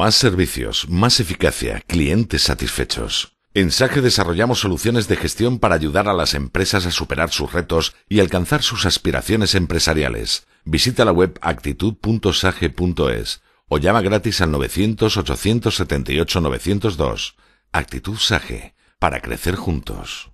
Más servicios, más eficacia, clientes satisfechos. En SAGE desarrollamos soluciones de gestión para ayudar a las empresas a superar sus retos y alcanzar sus aspiraciones empresariales. Visita la web actitud.sage.es o llama gratis al 900-878-902. Actitud SAGE. Para crecer juntos.